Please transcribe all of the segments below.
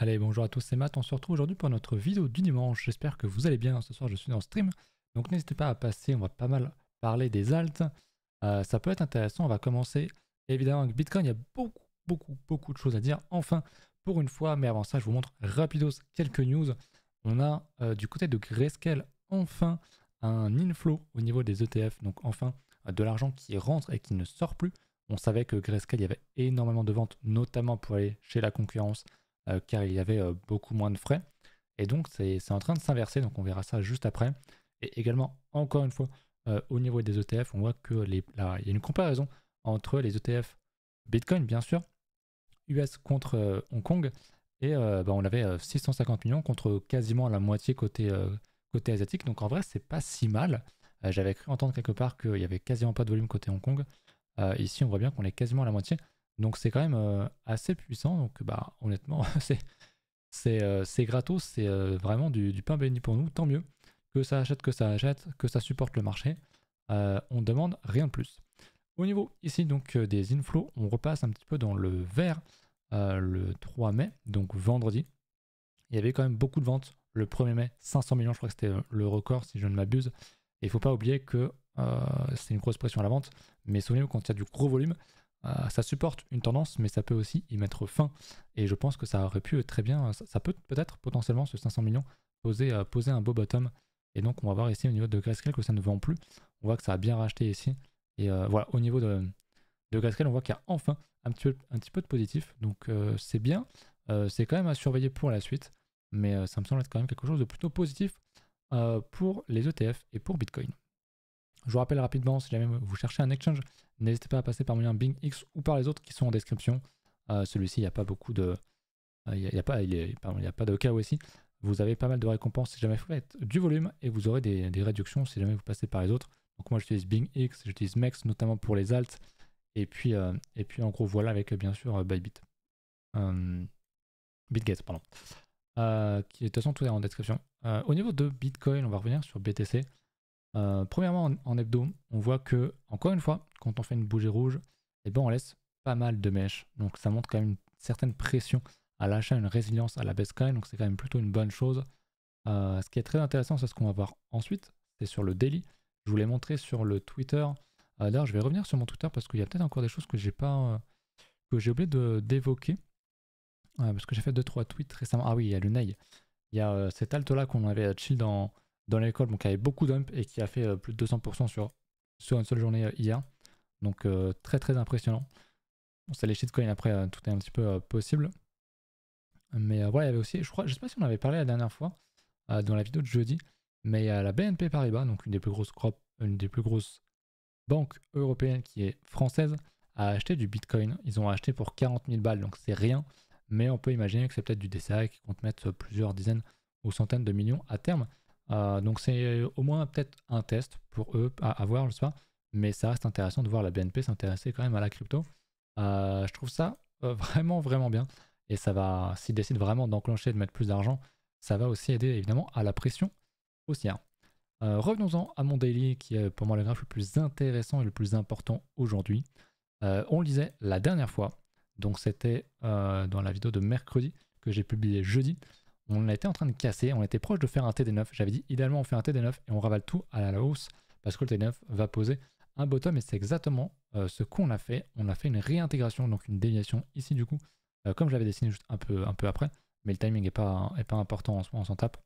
Allez, bonjour à tous, c'est Matt. On se retrouve aujourd'hui pour notre vidéo du dimanche. J'espère que vous allez bien. Ce soir, je suis dans le stream. Donc, n'hésitez pas à passer. On va pas mal parler des alts. Euh, ça peut être intéressant. On va commencer évidemment avec Bitcoin. Il y a beaucoup, beaucoup, beaucoup de choses à dire. Enfin, pour une fois. Mais avant ça, je vous montre rapidos quelques news. On a euh, du côté de Grayscale, enfin, un inflow au niveau des ETF. Donc, enfin, de l'argent qui rentre et qui ne sort plus. On savait que Grayscale, il y avait énormément de ventes, notamment pour aller chez la concurrence euh, car il y avait euh, beaucoup moins de frais. Et donc, c'est en train de s'inverser, donc on verra ça juste après. Et également, encore une fois, euh, au niveau des ETF, on voit que les, il y a une comparaison entre les ETF Bitcoin, bien sûr, US contre Hong Kong, et bah, on avait 650 millions contre quasiment la moitié côté, côté asiatique. Donc en vrai, c'est pas si mal. J'avais cru entendre quelque part qu'il y avait quasiment pas de volume côté Hong Kong. ici, on voit bien qu'on est quasiment à la moitié. Donc c'est quand même euh, assez puissant. Donc bah honnêtement, c'est euh, c'est gratos, c'est euh, vraiment du, pain béni pour nous. Tant mieux que ça achète, que ça achète, que ça supporte le marché. on demande rien de plus. Au niveau ici donc des inflows, on repasse un petit peu dans le vert le 3 mai, donc vendredi. Il y avait quand même beaucoup de ventes le 1er mai, 500 millions, je crois que c'était le record si je ne m'abuse. Et il faut pas oublier que c'est une grosse pression à la vente, mais souvenez-vous quand il y a du gros volume, euh, ça supporte une tendance, mais ça peut aussi y mettre fin. Et je pense que ça aurait pu très bien, euh, ça, peut peut-être potentiellement ce 500 millions poser, euh, poser un beau bottom. Et donc on va voir ici au niveau de Grayscale que ça ne vend plus. On voit que ça a bien racheté ici. Et voilà, au niveau de, de Grayscale, on voit qu'il y a enfin un petit un petit peu de positif. Donc c'est bien. c'est quand même à surveiller pour la suite. Mais ça me semble être quand même quelque chose de plutôt positif pour les ETF et pour Bitcoin. Je vous rappelle rapidement, si jamais vous cherchez un exchange, n'hésitez pas à passer par mon lien x ou par les autres qui sont en description. Euh, celui-ci, il n'y a pas beaucoup de. Euh, il n'y a, pas, il a pas de cas aussi. Vous avez pas mal de récompenses si jamais vous faites du volume et vous aurez des, réductions si jamais vous passez par les autres. Donc moi j'utilise x j'utilise Max, notamment pour les alts. Et puis, euh, et puis en gros voilà avec bien sûr Bybit. BitGate, pardon. qui, de toute façon tout est en description. au niveau de Bitcoin, on va revenir sur BTC. Euh, premièrement, en, hebdo, on voit que, encore une fois, quand on fait une bougie rouge, eh ben, on laisse pas mal de mèches. Donc ça montre quand même une certaine pression à l'achat, une résilience à la baisse quand Donc c'est quand même plutôt une bonne chose. Euh, ce qui est très intéressant, c'est ce qu'on va voir ensuite. C'est sur le daily. Je vous l'ai montré sur le Twitter. Euh, d'ailleurs, je vais revenir sur mon Twitter parce qu'il y a peut-être encore des choses que j'ai pas que j'ai oublié d'évoquer. parce que j'ai fait 2-3 tweets récemment. Ah oui, il y a le Il y a cet alto là qu'on avait chill dans dans l'école, donc avait beaucoup d'ump et qui a fait euh, plus de 200% sur, sur une seule journée euh, hier. Donc euh, très très impressionnant. Bon, c'est les shitcoins après, tout est un petit peu possible. Mais voilà, il y avait aussi, je crois, je sais pas si on avait parlé la dernière fois, dans la vidéo de jeudi, mais il la BNP Paribas, donc une des plus grosses, une des plus grosses banques européennes qui est française, a acheté du Bitcoin. Ils ont acheté pour 40 000 balles, donc c'est rien, mais on peut imaginer que c'est peut-être du DCA qui compte mettre plusieurs dizaines ou centaines de millions à terme. Euh, donc c'est euh, au moins peut-être un test pour eux à, avoir je sais pas. Mais ça reste intéressant de voir la BNP s'intéresser quand même à la crypto. Euh, je trouve ça vraiment, vraiment bien. Et ça va, s'ils décident vraiment d'enclencher, de mettre plus d'argent, ça va aussi aider évidemment à la pression haussière. Revenons-en à mon daily, qui est pour moi le graphe le plus intéressant et le plus important aujourd'hui. on le disait la dernière fois, donc c'était dans la vidéo de mercredi que j'ai publié jeudi on était en train de casser, on était proche de faire un TD9. J'avais dit idéalement on fait un TD9 et on ravale tout à la hausse parce que le TD9 va poser un bottom et c'est exactement euh, ce qu'on a fait. On a fait une réintégration, donc une déviation ici du coup, euh, comme je l'avais dessiné juste un peu, un peu après, mais le timing n'est pas, est pas important en moment, on s'en tape.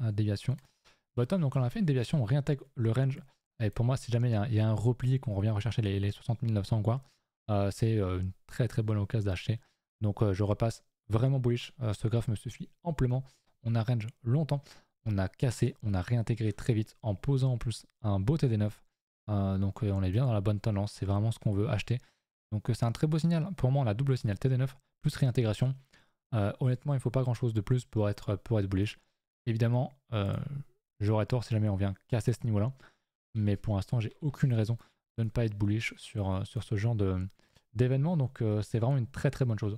Euh, déviation, bottom, donc on a fait une déviation, on réintègre le range. Et pour moi, si jamais il y, a un repli qu'on revient rechercher les, les 60 900 quoi, c'est une très très bonne occasion d'acheter. Donc je repasse vraiment bullish. Euh, ce graphe me suffit amplement. On a range longtemps. On a cassé, on a réintégré très vite en posant en plus un beau TD9. Euh, donc euh, on est bien dans la bonne tendance. C'est vraiment ce qu'on veut acheter. Donc c'est un très beau signal. Pour moi, on a double signal TD9 plus réintégration. honnêtement, il ne faut pas grand chose de plus pour être, pour être bullish. Évidemment, j'aurais tort si jamais on vient casser ce niveau-là. Mais pour l'instant, j'ai aucune raison de ne pas être bullish sur, sur ce genre d'événement. Donc c'est vraiment une très très bonne chose.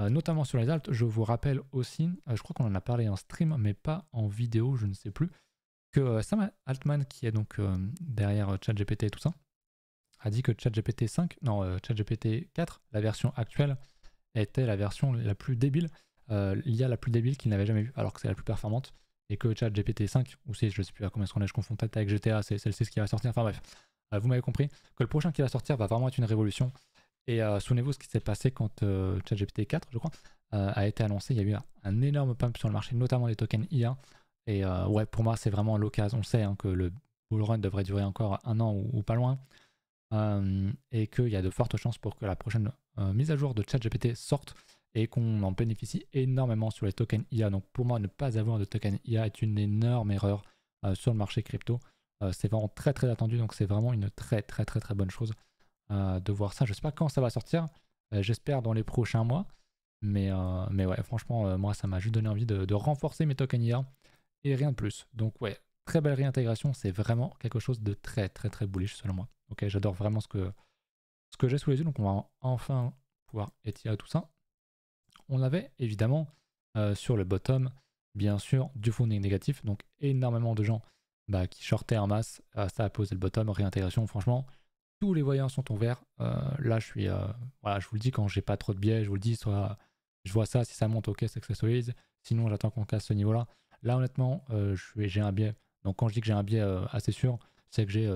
Euh, notamment sur les alt, Je vous rappelle aussi, euh, je crois qu'on en a parlé en stream, mais pas en vidéo, je ne sais plus, que euh, Sam Altman, qui est donc derrière ChatGPT et tout ça, a dit que ChatGPT 5, non, ChatGPT 4, la version actuelle, était la version la plus débile, l'IA la plus débile qu'il n'avait jamais vue, alors que c'est la plus performante, et que ChatGPT 5, ou si je ne sais plus à combien est-ce qu'on est, je confonds peut avec GTA, c'est celle-ci qui va sortir, enfin bref, vous m'avez compris, que le prochain qui va sortir va vraiment être une révolution, et euh, souvenez-vous ce qui s'est passé quand euh, ChatGPT 4, je crois, euh, a été annoncé. Il y a eu un, énorme pump sur le marché, notamment des tokens IA. Et ouais, pour moi, c'est vraiment l'occasion. On sait hein, que le bull run devrait durer encore un an ou, pas loin. et qu'il y a de fortes chances pour que la prochaine mise à jour de ChatGPT sorte et qu'on en bénéficie énormément sur les tokens IA. Donc pour moi, ne pas avoir de token IA est une énorme erreur sur le marché crypto. c'est vraiment très très attendu, donc c'est vraiment une très très très très bonne chose. Euh, de voir ça. Je sais pas quand ça va sortir. Euh, j'espère dans les prochains mois. Mais, euh, mais ouais, franchement, moi, ça m'a juste donné envie de, renforcer mes tokens hier et rien de plus. Donc ouais, très belle réintégration. C'est vraiment quelque chose de très, très, très bullish selon moi. Ok, j'adore vraiment ce que, ce que j'ai sous les yeux. Donc on va enfin pouvoir étirer tout ça. On avait évidemment sur le bottom, bien sûr, du funding négatif. Donc énormément de gens bah, qui shortaient en masse. ça a posé le bottom. Réintégration, franchement, tous les voyants sont en vert, euh, là, je suis, euh, voilà, je vous le dis quand j'ai pas trop de biais, je vous le dis, soit je vois ça, si ça monte, ok, c'est que ça solide. Sinon, j'attends qu'on casse ce niveau-là. Là, honnêtement, euh, je j'ai un biais. Donc, quand je dis que j'ai un biais assez sûr, c'est que j'ai,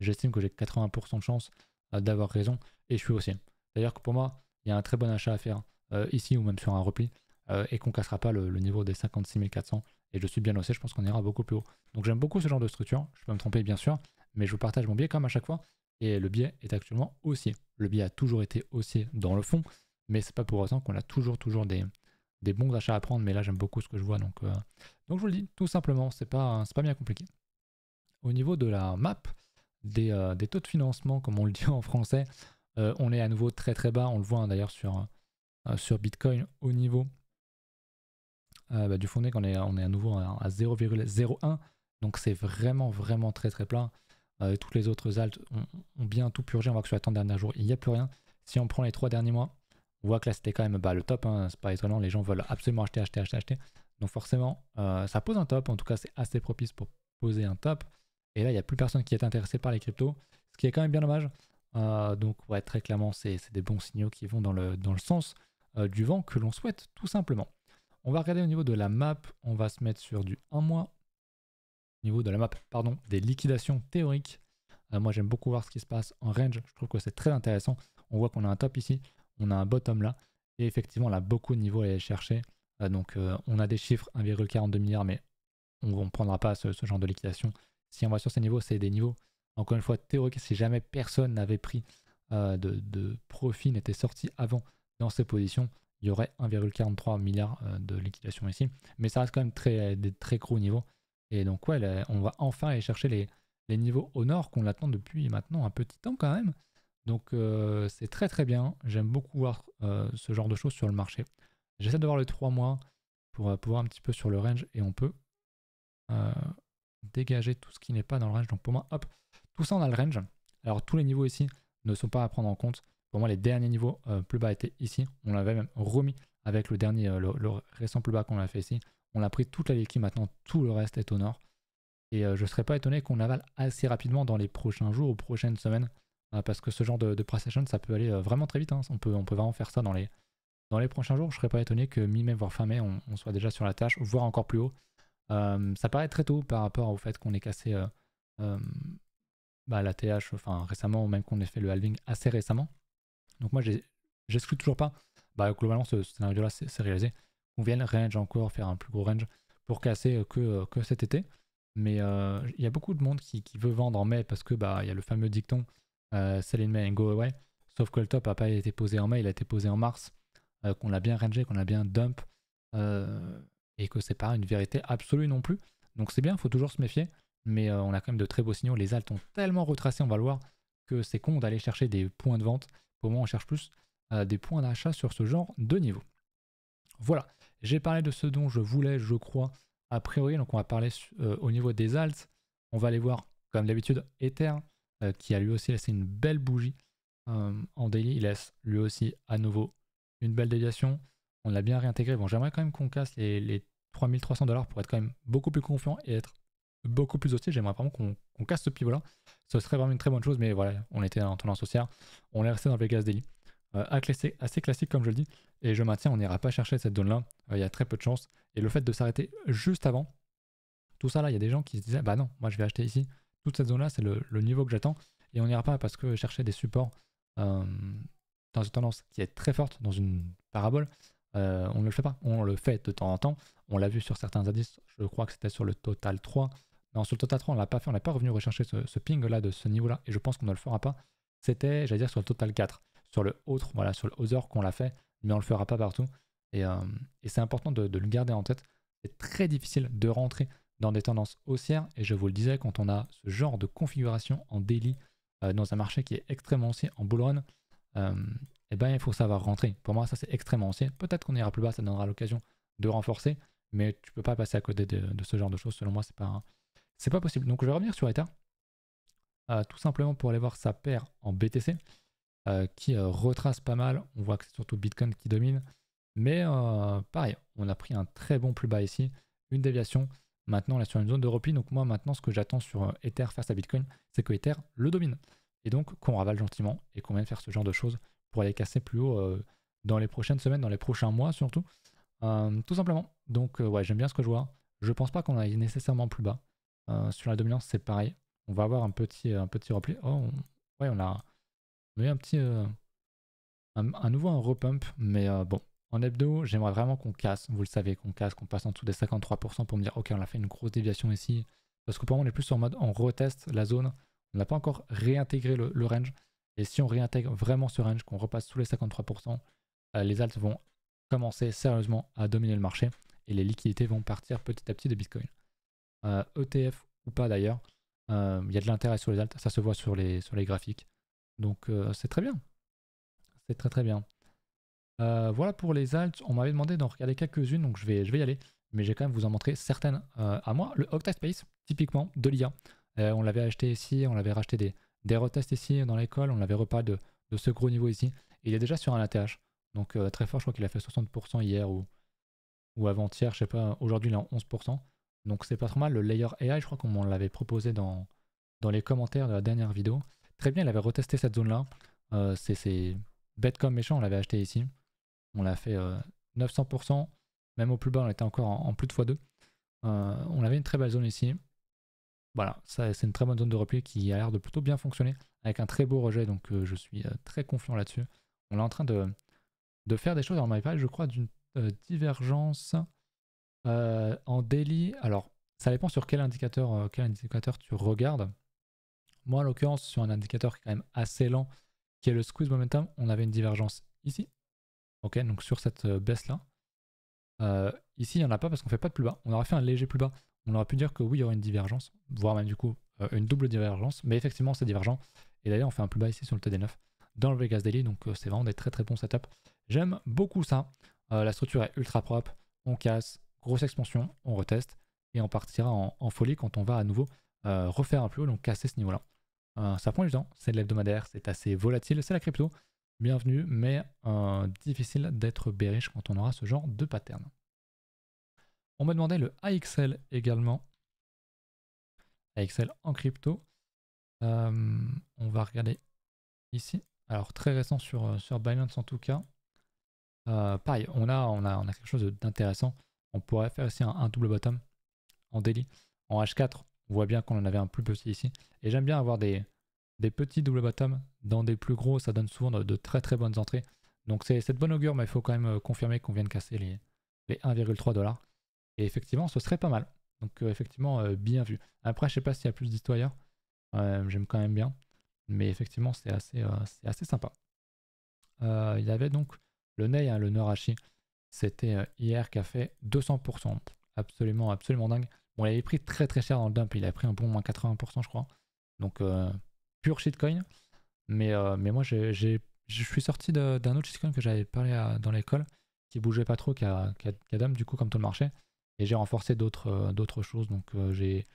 j'estime que j'ai 80% de chance d'avoir raison et je suis aussi. D'ailleurs, que pour moi, il y a un très bon achat à faire ici ou même sur un repli et qu'on cassera pas le, niveau des 56 400 et je suis bien haussé, je pense qu'on ira beaucoup plus haut. Donc j'aime beaucoup ce genre de structure, je peux me tromper bien sûr, mais je vous partage mon biais comme à chaque fois et le biais est actuellement haussier. Le biais a toujours été haussier dans le fond, mais c'est pas pour autant qu'on a toujours toujours des, bons achats à prendre. Mais là, j'aime beaucoup ce que je vois, donc euh, donc je vous le dis tout simplement, c'est pas c'est pas bien compliqué. Au niveau de la map des, euh, taux de financement, comme on le dit en français, euh, on est à nouveau très très bas. On le voit hein, d'ailleurs sur sur Bitcoin au niveau bah, du fondé qu'on est on est à nouveau à, à 0,01. Donc c'est vraiment vraiment très très plat. Euh, toutes les autres altes ont, bien tout purgé. On voit que sur les 30 derniers jours, il n'y a plus rien. Si on prend les trois derniers mois, on voit que là, c'était quand même bah, le top. Hein, c'est pas étonnant. Les gens veulent absolument acheter, acheter, acheter, acheter. Donc forcément, euh, ça pose un top. En tout cas, c'est assez propice pour poser un top. Et là, il n'y a plus personne qui est intéressé par les cryptos, ce qui est quand même bien dommage. Euh, donc, très clairement, c'est des bons signaux qui vont dans le, dans le sens du vent que l'on souhaite, tout simplement. On va regarder au niveau de la map, on va se mettre sur du 1 mois niveau de la map, pardon, des liquidations théoriques. Euh, moi, j'aime beaucoup voir ce qui se passe en range. Je trouve que c'est très intéressant. On voit qu'on a un top ici, on a un bottom là. Et effectivement, on a beaucoup de niveaux à aller chercher. Euh, donc, euh, on a des chiffres 1,42 milliards, mais on ne prendra pas ce, genre de liquidation. Si on va sur ces niveaux, c'est des niveaux, encore une fois, théoriques. Si jamais personne n'avait pris de, profit, n'était sorti avant dans ces positions, il y aurait 1,43 milliard de liquidation ici. Mais ça reste quand même très, des très gros niveaux. Et donc, ouais, on va enfin aller chercher les, niveaux au nord qu'on attend depuis maintenant un petit temps quand même. Donc, euh, c'est très très bien. J'aime beaucoup voir euh, ce genre de choses sur le marché. J'essaie de voir les 3 mois pour euh, pouvoir un petit peu sur le range et on peut dégager tout ce qui n'est pas dans le range. Donc, pour moi, hop, tout ça, on a le range. Alors, tous les niveaux ici ne sont pas à prendre en compte. Pour moi, les derniers niveaux plus bas étaient ici. On l'avait même remis avec le dernier, le récent plus bas qu'on a fait ici. On a pris toute la liquide maintenant, tout le reste est au nord. Et euh, je ne serais pas étonné qu'on avale assez rapidement dans les prochains jours ou prochaines semaines, euh, parce que ce genre de, de ça peut aller euh, vraiment très vite. Hein. On, peut, vraiment faire ça dans les, dans les prochains jours. Je ne serais pas étonné que mi-mai, voire fin mai, on, soit déjà sur la tâche, voire encore plus haut. ça paraît très tôt par rapport au fait qu'on ait cassé bah, la TH enfin, récemment, ou même qu'on ait fait le halving assez récemment. Donc moi, j'exclus toujours pas. Bah, globalement, ce scénario-là, c'est réalisé vient vienne range encore, faire un plus gros range pour casser euh, que, euh, que cet été. Mais euh, il y a beaucoup de monde qui, veut vendre en mai parce que bah il y a le fameux dicton sell in May and go away. Sauf que le top n'a pas été posé en mai, il a été posé en mars, qu'on l'a bien rangé, qu'on l'a bien dump, et que c'est pas une vérité absolue non plus. Donc c'est bien, il faut toujours se méfier mais on a quand même de très beaux signaux. Les altes ont tellement retracé, on va le voir, que c'est con d'aller chercher des points de vente. Au moins on cherche plus des points d'achat sur ce genre de niveau. Voilà, j'ai parlé de ce dont je voulais, je crois, a priori. Donc on va parler euh, au niveau des alts. On va aller voir, comme d'habitude, Ether, euh, qui a lui aussi laissé une belle bougie euh, en daily. Il laisse lui aussi à nouveau une belle déviation. On l'a bien réintégré. Bon, j'aimerais quand même qu'on casse les, 3300 dollars pour être quand même beaucoup plus confiant et être beaucoup plus hostile. J'aimerais vraiment qu'on casse ce pivot-là. Ce serait vraiment une très bonne chose, mais voilà, on était en tendance haussière. On est resté dans Vegas Daily. Euh, assez, classique comme je le dis. Et je maintiens, on n'ira pas chercher cette zone-là. Euh, il y a très peu de chances. Et le fait de s'arrêter juste avant, tout ça là, il y a des gens qui se disaient, bah non, moi je vais acheter ici. Toute cette zone-là, c'est le, niveau que j'attends. Et on n'ira pas parce que chercher des supports euh, dans une tendance qui est très forte, dans une parabole, on ne le fait pas. On le fait de temps en temps. On l'a vu sur certains indices. Je crois que c'était sur le total 3. Non, sur le total 3, on l'a pas fait. On n'est pas revenu rechercher ce ping-là de ce niveau-là. Et je pense qu'on ne le fera pas. C'était, j'allais dire, sur le total 4 sur le autre, voilà, sur le other qu'on l'a fait, mais on le fera pas partout. Et, euh, et c'est important de, le garder en tête. C'est très difficile de rentrer dans des tendances haussières. Et je vous le disais, quand on a ce genre de configuration en daily euh, dans un marché qui est extrêmement haussier en bull run, euh, eh ben, il faut savoir rentrer. Pour moi, ça c'est extrêmement haussier. Peut-être qu'on ira plus bas, ça donnera l'occasion de renforcer, mais tu peux pas passer à côté de, ce genre de choses. Selon moi, c'est pas, c'est pas possible. Donc je vais revenir sur Ether, tout simplement pour aller voir sa paire en BTC. Euh, qui euh, retrace pas mal. On voit que c'est surtout Bitcoin qui domine. Mais euh, pareil, on a pris un très bon plus bas ici, une déviation. Maintenant, on est sur une zone de repli. Donc moi, maintenant, ce que j'attends sur Ether face à Bitcoin, c'est que Ether le domine. Et donc qu'on ravale gentiment et qu'on vienne faire ce genre de choses pour aller casser plus haut dans les prochaines semaines, dans les prochains mois surtout. tout simplement. Donc ouais, j'aime bien ce que je vois. Je pense pas qu'on aille nécessairement plus bas. sur la dominance, c'est pareil. On va avoir un petit, un petit repli. Oh, ouais, on a un petit. Euh, un, nouveau un repump, mais euh, bon. En hebdo, j'aimerais vraiment qu'on casse, vous le savez, qu'on casse, qu'on passe en dessous des 53% pour me dire, ok, on a fait une grosse déviation ici. Parce que pour moi, on est plus en mode, on reteste la zone. On n'a pas encore réintégré le, range. Et si on réintègre vraiment ce range, qu'on repasse sous les 53%, euh, les alts vont commencer sérieusement à dominer le marché et les liquidités vont partir petit à petit de Bitcoin. ETF e ou pas d'ailleurs, il y a de l'intérêt sur les altes, ça se voit sur les, sur les graphiques. Donc euh, c'est très bien. C'est très très bien. Euh, voilà pour les alts. On m'avait demandé d'en regarder quelques-unes, donc je vais, je vais y aller. Mais j'ai quand même vous en montrer certaines euh, à moi. Le Octaspace, typiquement, de l'IA. on l'avait acheté ici, on l'avait racheté des, des retests ici dans l'école, on l'avait repas de, ce gros niveau ici. Et il est déjà sur un ATH. Donc très fort, je crois qu'il a fait 60% hier ou, avant-hier, je sais pas. Aujourd'hui, il est en 11%. Donc c'est pas trop mal. Le Layer AI, je crois qu'on l'avait proposé dans, dans les commentaires de la dernière vidéo très bien, il avait retesté cette zone-là. Euh, c'est bête comme méchant, on l'avait acheté ici. On l'a fait 900%, euh, même au plus bas, on était encore en, plus de x2. Euh, on avait une très belle zone ici. Voilà, c'est une très bonne zone de repli qui a l'air de plutôt bien fonctionner, avec un très beau rejet, donc je suis très confiant là-dessus. On est en train de, faire des choses, en on je crois, d'une divergence en daily. Alors, ça dépend sur quel indicateur, quel indicateur tu regardes. Moi, en l'occurrence, sur un indicateur quand même assez lent, qui est le squeeze momentum, on avait une divergence ici. Ok, donc sur cette euh, baisse-là. Euh, ici, il n'y en a pas parce qu'on ne fait pas de plus bas. On aurait fait un léger plus bas. On aurait pu dire que oui, il y aurait une divergence, voire même du coup euh, une double divergence, mais effectivement, c'est divergent. Et d'ailleurs, on fait un plus bas ici sur le TD9 dans le Vegas Daily, donc c'est vraiment des très très bons setup. J'aime beaucoup ça. la structure est ultra propre. On casse, grosse expansion, on reteste et on partira en folie quand on va à nouveau euh, refaire un plus haut, donc casser ce niveau-là. Euh, ça prend du temps, c'est de l'hebdomadaire, c'est assez volatile, c'est la crypto, bienvenue, mais euh, difficile d'être bearish quand on aura ce genre de pattern. On m'a demandé le AXL également. AXL en crypto. on va regarder ici. Alors très récent sur, sur Binance en tout cas. pareil, on a, on, a, quelque chose d'intéressant. On pourrait faire aussi un, un double bottom en daily. En H4, on voit bien qu'on en avait un plus petit ici. Et j'aime bien avoir des, petits double bottom dans des plus gros, ça donne souvent de, très très bonnes entrées. Donc c'est cette bonne augure, mais il faut quand même euh, confirmer qu'on vient de casser les, 1,3 dollars. Et effectivement, ce serait pas mal. Donc euh, effectivement, euh, bien vu. Après, je sais pas s'il y a plus d'histoire. J'aime quand même bien. Mais effectivement, c'est assez, assez sympa. il y avait donc le Ney, hein, le neurachi C'était hier qui a fait 200%. Absolument, absolument dingue. On avait pris très très cher dans le dump, il a pris un bon moins 80% je crois. Donc euh, pur shitcoin. Mais, euh, mais moi je suis sorti d'un autre shitcoin que j'avais parlé dans l'école, qui bougeait pas trop, qui a, qui, du coup comme tout le marché. Et j'ai renforcé d'autres, euh, d'autres choses. Donc j'ai,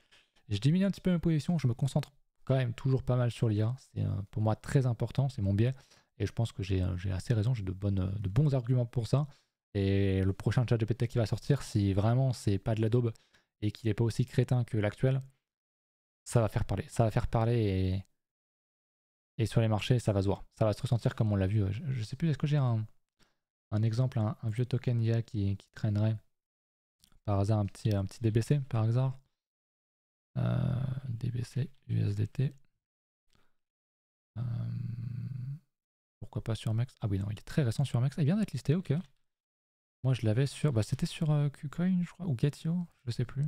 diminué un petit peu mes positions, je me concentre quand même toujours pas mal sur l'IA. C'est pour moi très important, c'est mon biais. Et je pense que j'ai, assez raison, j'ai de, bonnes, de bons arguments pour ça. Et le prochain chat GPT qui va sortir, si vraiment c'est pas de la daube, et qu'il n'est pas aussi crétin que l'actuel, ça va faire parler. Ça va faire parler et, sur les marchés, ça va se voir. Ça va se ressentir comme on l'a vu. Euh, je, sais plus, est-ce que j'ai un, un, exemple, un, vieux token IA qui, qui traînerait par hasard un petit, un petit DBC par hasard euh, DBC USDT. Euh, pourquoi pas sur Max Ah oui, non, il est très récent sur Max. Il vient d'être listé, ok. Moi, je l'avais sur. Bah, c'était sur qcoin euh, KuCoin, je crois, ou Getio, je sais plus.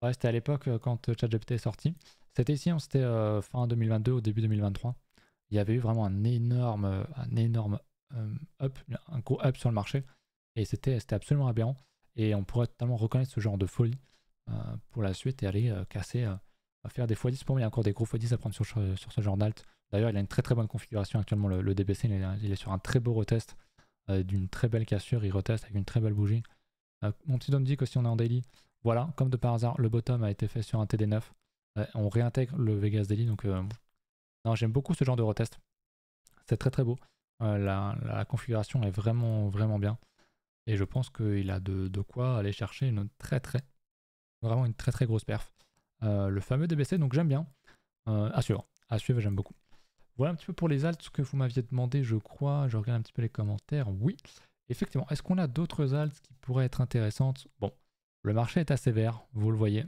Ouais, c'était à l'époque euh, quand euh, ChatGPT est sorti. C'était ici, on c'était fin 2022 au début 2023. Il y avait eu vraiment un énorme, un énorme up, un gros up sur le marché. Et c'était absolument aberrant. Et on pourrait totalement reconnaître ce genre de folie pour la suite et aller casser, faire des x10. Pour moi, il y a encore des gros x10 à prendre sur, sur ce genre d'alt. D'ailleurs, il a une très très bonne configuration actuellement, le, DBC. il est, sur un très beau retest euh, d'une très belle cassure, il reteste avec une très belle bougie. Euh, mon petit homme dit que si on est en daily, voilà, comme de par hasard, le bottom a été fait sur un TD9. Euh, on réintègre le Vegas Daily, donc non, j'aime beaucoup ce genre de retest. C'est très très beau. la, configuration est vraiment vraiment bien. Et je pense qu'il a de, quoi aller chercher une très très, vraiment une très très grosse perf. le fameux DBC, donc j'aime bien. Euh, à À suivre, j'aime beaucoup. Voilà un petit peu pour les altes que vous m'aviez demandé, je crois. Je regarde un petit peu les commentaires. Oui, effectivement. Est-ce qu'on a d'autres alts qui pourraient être intéressantes Bon, le marché est assez vert, vous le voyez.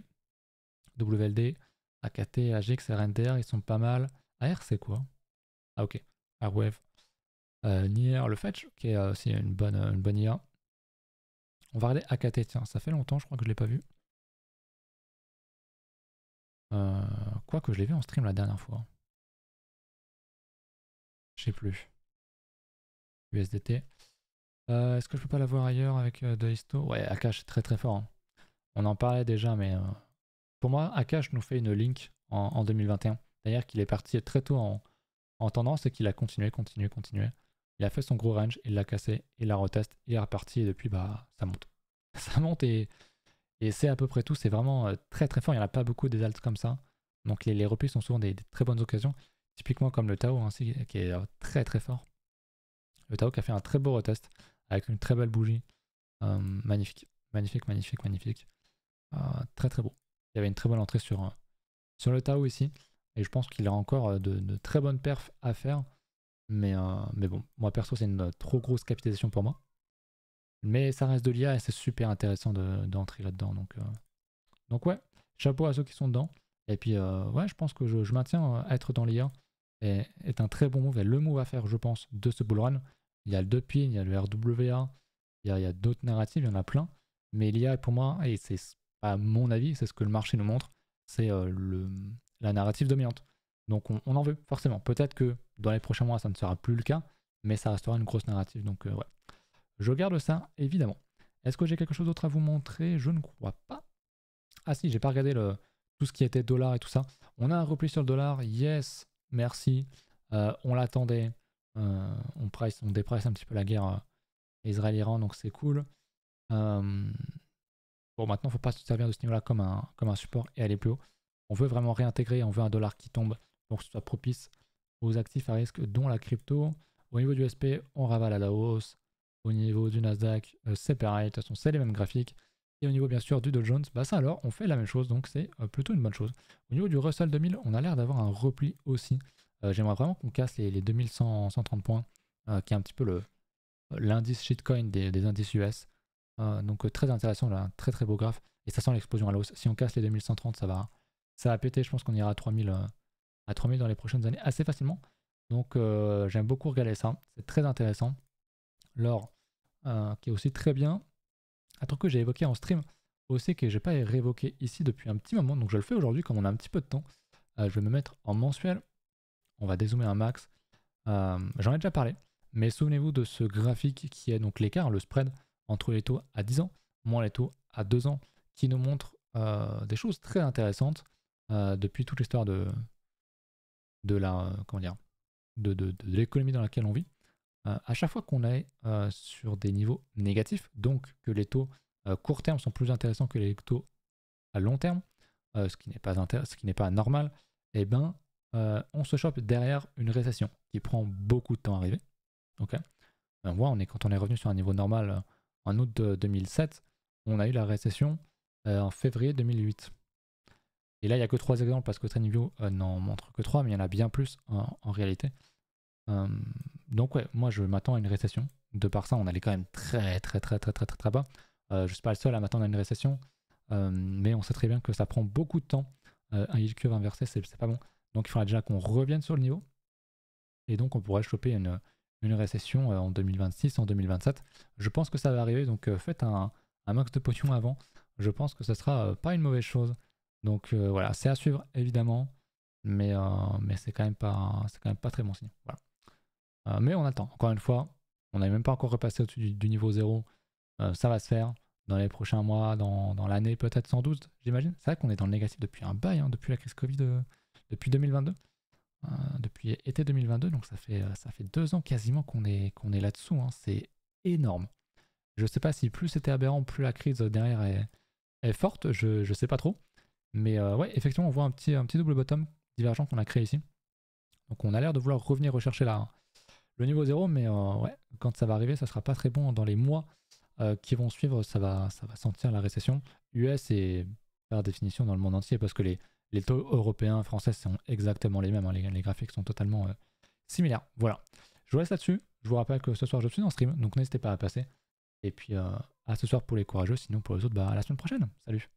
WLD, AKT, AGX, RNDR, ils sont pas mal. AR, c'est quoi Ah, ok. Airwave. Euh, Nier, le Fetch, qui est aussi une bonne, une bonne IA. On va regarder AKT, tiens, ça fait longtemps, je crois que je ne l'ai pas vu. Euh, quoi que je l'ai vu en stream la dernière fois plus. USDT. Euh, est-ce que je peux pas la voir ailleurs avec euh, de histo Ouais, Akash est très très fort. Hein. On en parlait déjà, mais euh, pour moi, Akash nous fait une link en, 2021. d'ailleurs qu'il est parti très tôt en, tendance et qu'il a continué, continuer continuer Il a fait son gros range, il l'a cassé, il la reteste, il est reparti et depuis, bah, ça monte. Ça monte et, et c'est à peu près tout. C'est vraiment très très fort. Il n'y en a pas beaucoup des alts comme ça. Donc les, les sont souvent des très bonnes occasions. Typiquement comme le Tao, hein, qui est très très fort. Le Tao qui a fait un très beau retest avec une très belle bougie. Euh, magnifique, magnifique, magnifique, magnifique. Euh, très très beau. Il y avait une très bonne entrée sur, euh, sur le Tao ici. Et je pense qu'il a encore de, très bonnes perfs à faire. Mais, mais bon, moi perso, c'est une trop grosse capitalisation pour moi. Mais ça reste de l'IA et c'est super intéressant d'entrer là-dedans. Donc, donc ouais, chapeau à ceux qui sont dedans. Et puis ouais, je pense que je, je maintiens être dans l'IA est, un très bon move le move à faire, je pense, de ce bull run. Il y a le Dupin, il y a le RWA, il y a, d'autres narratives, il y en a plein. Mais il y a pour moi, et c'est à mon avis, c'est ce que le marché nous montre, c'est euh, la narrative dominante. Donc on, en veut, forcément. Peut-être que dans les prochains mois, ça ne sera plus le cas, mais ça restera une grosse narrative. Donc euh, ouais. Je garde ça, évidemment. Est-ce que j'ai quelque chose d'autre à vous montrer Je ne crois pas. Ah si, j'ai pas regardé tout ce qui était dollar et tout ça. On a un repli sur le dollar, yes merci, euh, on l'attendait, euh, on, presse on dépresse un petit peu la guerre euh, Israël-Iran, donc c'est cool. bon, maintenant, faut pas se servir de ce niveau-là comme un, comme un support et aller plus haut. On veut vraiment réintégrer, on veut un dollar qui tombe pour que ce soit propice aux actifs à risque, dont la crypto. Au niveau du SP, on ravale à la hausse. Au niveau du Nasdaq, c'est pareil, de toute façon, c'est les mêmes graphiques. Et au niveau bien sûr du Dow Jones, bah ça alors, on fait la même chose, donc c'est euh, plutôt une bonne chose. Au niveau du Russell 2000, on a l'air d'avoir un repli aussi. Euh, j'aimerais vraiment qu'on casse les, 2130 points, euh, qui est un petit peu le l'indice shitcoin des, indices US. donc très intéressant, là, très très beau graphe. Et ça sent l'explosion à la Si on casse les 2130, ça va, ça va péter. Je pense qu'on ira à 3000, à 3000 dans les prochaines années assez facilement. Donc j'aime beaucoup regarder ça. C'est très intéressant. L'or, qui est aussi très bien un truc que j'ai évoqué en stream aussi que j'ai pas révoqué ici depuis un petit moment, donc je le fais aujourd'hui comme on a un petit peu de temps. Euh, je vais me mettre en mensuel. On va dézoomer un max. Euh, j'en ai déjà parlé, mais souvenez-vous de ce graphique qui est donc l'écart, le spread entre les taux à 10 ans, moins les taux à 2 ans, qui nous montre euh, des choses très intéressantes depuis toute l'histoire de, la comment de l'économie dans laquelle on vit. Euh, à chaque fois qu'on est euh, sur des niveaux négatifs, donc que les taux euh, court terme sont plus intéressants que les taux à long terme, euh, ce qui n'est pas, normal, eh ben, on se chope derrière une récession qui prend beaucoup de temps à arriver. Ben, on voit, est, quand on est revenu sur un niveau normal en août 2007, on a eu la récession en février 2008. Et là, il n'y a que trois exemples parce que TradingView n'en montre que trois, mais il y en a bien plus en, réalité. Hum, donc ouais, moi je m'attends à une récession. De par ça, on allait quand même très très très très très très, très bas. Je euh, je suis pas le seul à m'attendre à une récession, euh, mais on sait très bien que ça prend beaucoup de temps. Euh, un yield curve inversé, c'est pas bon. Donc il faudra déjà qu'on revienne sur le niveau. Et donc on pourrait choper une, récession en 2026, en 2027. Je pense que ça va arriver, donc faites un, max de potions avant. Je pense que ce sera pas une mauvaise chose. Donc voilà, c'est à suivre évidemment, mais, mais c'est quand, même pas, quand même pas très bon signe. Voilà. Euh, mais on attend. Encore une fois, on n'est même pas encore repassé au-dessus du, niveau 0. Euh, ça va se faire dans les prochains mois, dans, l'année peut-être 112, j'imagine. C'est vrai qu'on est dans le négatif depuis un bail, hein, depuis la crise Covid, euh, depuis 2022, depuis été 2022. Donc ça fait, ça fait deux ans quasiment qu'on est, qu'on est là-dessous. Hein. c'est énorme. Je ne sais pas si plus c'était aberrant, plus la crise derrière est, forte. Je ne sais pas trop. Mais ouais, effectivement, on voit un petit, un petit double bottom divergent qu'on a créé ici. Donc on a l'air de vouloir revenir rechercher la, le niveau 0, mais euh, ouais, quand ça va arriver, ça sera pas très bon dans les mois euh, qui vont suivre, ça va, ça va sentir la récession. US et par définition dans le monde entier parce que les, taux européens, français sont exactement les mêmes, hein. les, graphiques sont totalement euh, similaires. Voilà, je vous laisse là-dessus. Je vous rappelle que ce soir je suis en stream, donc n'hésitez pas à passer. Et puis à ce soir pour les courageux, sinon pour les autres, bah, à la semaine prochaine. Salut